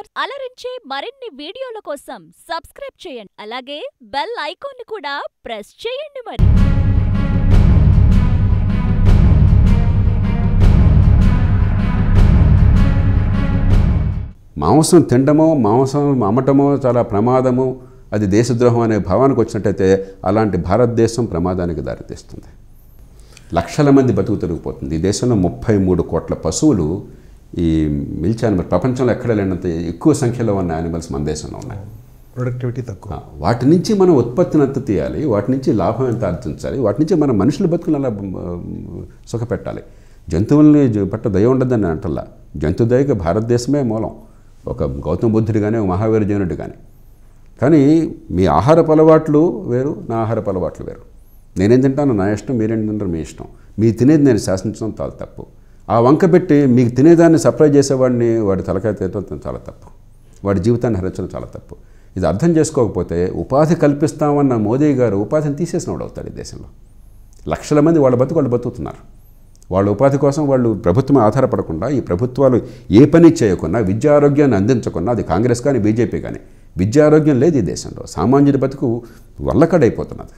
star అలరించే మరిన్ని వీడియోల కోసం సబ్స్క్రైబ్ చేయండి అలాగే బెల్ ఐకాన్ కూడా ప్రెస్ చేయండి మరి మాంసం తినడమో మాంసం అమ్మటమో చాలా ప్రమాదము అది దేశద్రోహం అనే భావానికి వచ్చినట్టయితే అలాంటి భారతదేశం ప్రమాదానికి దారితీస్తుంది లక్షల మంది బతుకు తిరిగిపోతుంది ఈ దేశంలో ముప్పై మూడు కోట్ల పశువులు ఈ మిల్చ్ యానిమల్ ప్రపంచంలో ఎక్కడ లేనంత ఎక్కువ సంఖ్యలో ఉన్న యానిమల్స్ మన దేశంలో ఉన్నాయి ప్రొడక్టివిటీ తక్కువ వాటి నుంచి మనం ఉత్పత్తిని ఎంత తీయాలి వాటి నుంచి లాభం ఎంత ఆర్జించాలి వాటి నుంచి మన మనుషుల బతుకులు అలా సుఖపెట్టాలి జంతువుల్ని పట్ట దయ ఉండదని అంటల్లా జంతు దయకు భారతదేశమే మూలం ఒక గౌతమ బుద్ధుడు కానీ ఒక మహావీర జనుడు కానీ కానీ మీ ఆహార అలవాట్లు వేరు నా ఆహార అలవాట్లు వేరు నేనేం తింటాను నా ఇష్టం మీరేం తింటారు మీ ఇష్టం మీరు తినేది నేను శాసించడం చాలా తప్పు ఆ వంక పెట్టి మీకు తినేదాన్ని సప్లై చేసేవాడిని వాడి తలకాయ తినడం చాలా తప్పు వాడి జీవితాన్ని హరించడం చాలా తప్పు ఇది అర్థం చేసుకోకపోతే ఉపాధి కల్పిస్తామన్న మోదీ గారు ఉపాధిని వాడు అవుతాడు ఈ దేశంలో లక్షల మంది వాళ్ళ బతుకు వాళ్ళు బతుకుతున్నారు వాళ్ళ ఉపాధి కోసం వాళ్ళు ప్రభుత్వం ఆధారపడకుండా ఈ ప్రభుత్వాలు ఏ పని చేయకుండా విద్యారోగ్యాన్ని అందించకుండా అది కాంగ్రెస్ కానీ బీజేపీ కానీ విద్యారోగ్యం లేదు ఈ దేశంలో సామాన్యుడి బతుకు వల్లకడైపోతున్నది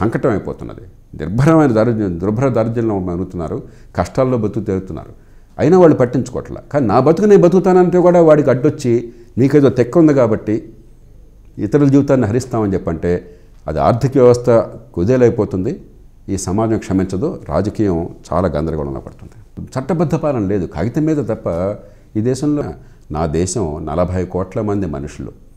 సంకటం అయిపోతున్నది దుర్భరమైన దారుణ్యం దుర్భర దారుణ్యంలో మరుగుతున్నారు కష్టాల్లో బతుకు తెరుగుతున్నారు అయినా వాళ్ళు పట్టించుకోవట్లా కానీ నా బతుకు నేను బతుకుతానంటే కూడా వాడికి అడ్డొచ్చి నీకేదో తెక్క ఉంది కాబట్టి ఇతరుల జీవితాన్ని హరిస్తామని చెప్పంటే అది ఆర్థిక వ్యవస్థ కుదేలైపోతుంది ఈ సమాజం క్షమించదు రాజకీయం చాలా గందరగోళంలో పడుతుంది చట్టబద్ధ పాలన లేదు కాగితం మీద తప్ప ఈ దేశంలో నా దేశం నలభై కోట్ల మంది మనుషులు